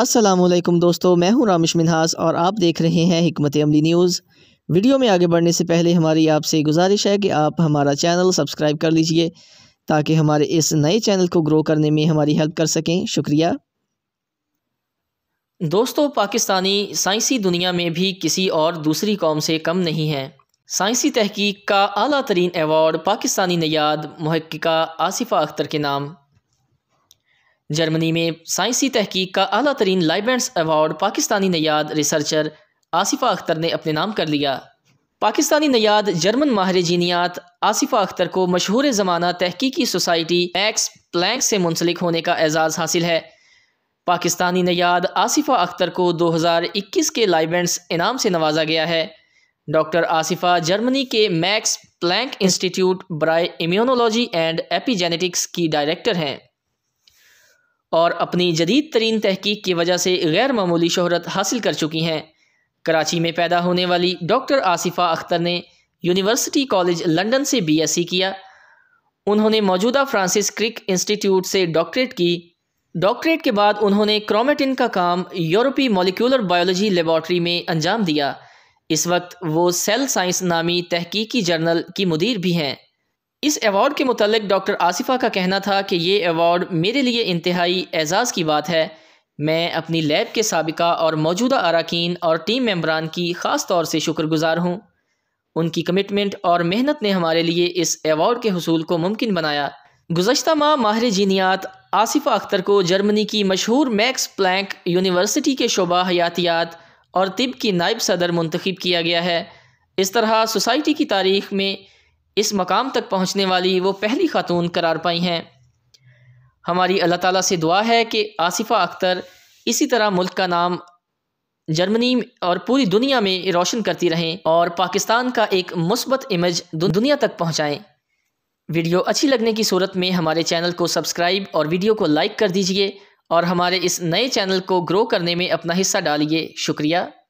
असलम दोस्तों मैं हूं रामिश मिनहास और आप देख रहे हैं हमत अमली न्यूज़ वीडियो में आगे बढ़ने से पहले हमारी आपसे गुजारिश है कि आप हमारा चैनल सब्सक्राइब कर लीजिए ताकि हमारे इस नए चैनल को ग्रो करने में हमारी हेल्प कर सकें शुक्रिया दोस्तों पाकिस्तानी साइंसी दुनिया में भी किसी और दूसरी कौम से कम नहीं है साइंसी तहकीक का अला तरीन एवॉर्ड पाकिस्तानी नयाद महक्का आसिफ़ा अख्तर के नाम जर्मनी में साइंसी तहकीक का अला तरीन लाइबेंट्स अवार्ड पाकिस्तानी नयाद रिसर्चर आसिफा अख्तर ने अपने नाम कर लिया पाकिस्तानी नयाद जर्मन माहिर जीनियात आसिफा अख्तर को मशहूर ज़माना तहकीकी सोसाइटी एक्स प्लैंक से मुंसलिक होने का एजाज़ हासिल है पाकिस्तानी नयाद आसिफा अख्तर को 2021 के लाइबेंट्स इनाम से नवाजा गया है डॉक्टर आसिफा जर्मनी के मैक्स प्लैंक इंस्टीट्यूट ब्राय इम्यूनोलॉजी एंड एपीजेनेटिक्स की डायरेक्टर हैं और अपनी जदीद तरीन तहकीक की वजह से गैर मामूली शहरत हासिल कर चुकी हैं कराची में पैदा होने वाली डॉक्टर आसिफ़ा अख्तर ने यूनिवर्सिटी कॉलेज लंदन से बीएससी किया उन्होंने मौजूदा फ्रांसिस क्रिक इंस्टीट्यूट से डॉक्टरेट की डॉक्टरेट के बाद उन्होंने क्रोमेटिन का काम यूरोपीय मोलिकुलर बायोलॉजी लेबॉर्ट्री में अंजाम दिया इस वक्त वो सेल साइंस नामी तहकीकी जर्नल की मुदीर भी हैं इस अवार्ड के मतलब डॉक्टर आसिफ़ा का कहना था कि ये अवार्ड मेरे लिए इंतहाई एज़ाज़ की बात है मैं अपनी लैब के सबका और मौजूदा अरकान और टीम मेम्बरान की ख़ास तौर से शुक्रगुजार हूँ उनकी कमिटमेंट और मेहनत ने हमारे लिए इस अवार्ड के हसूल को मुमकिन बनाया गुजशत माह माहिर जीनियात आसिफ़ा अख्तर को जर्मनी की मशहूर मैक्स प्लैंक यूनिवर्सिटी के शोबा हयातियात और तिब की नायब सदर मंतखब किया गया है इस तरह सोसाइटी की तारीख में इस मकाम तक पहुँचने वाली वो पहली खातून करार पाई हैं हमारी अल्लाह ताला से दुआ है कि आसिफ़ा अख्तर इसी तरह मुल्क का नाम जर्मनी और पूरी दुनिया में रोशन करती रहें और पाकिस्तान का एक मुस्बत इमेज दुनिया तक पहुँचाएँ वीडियो अच्छी लगने की सूरत में हमारे चैनल को सब्सक्राइब और वीडियो को लाइक कर दीजिए और हमारे इस नए चैनल को ग्रो करने में अपना हिस्सा डालिए शुक्रिया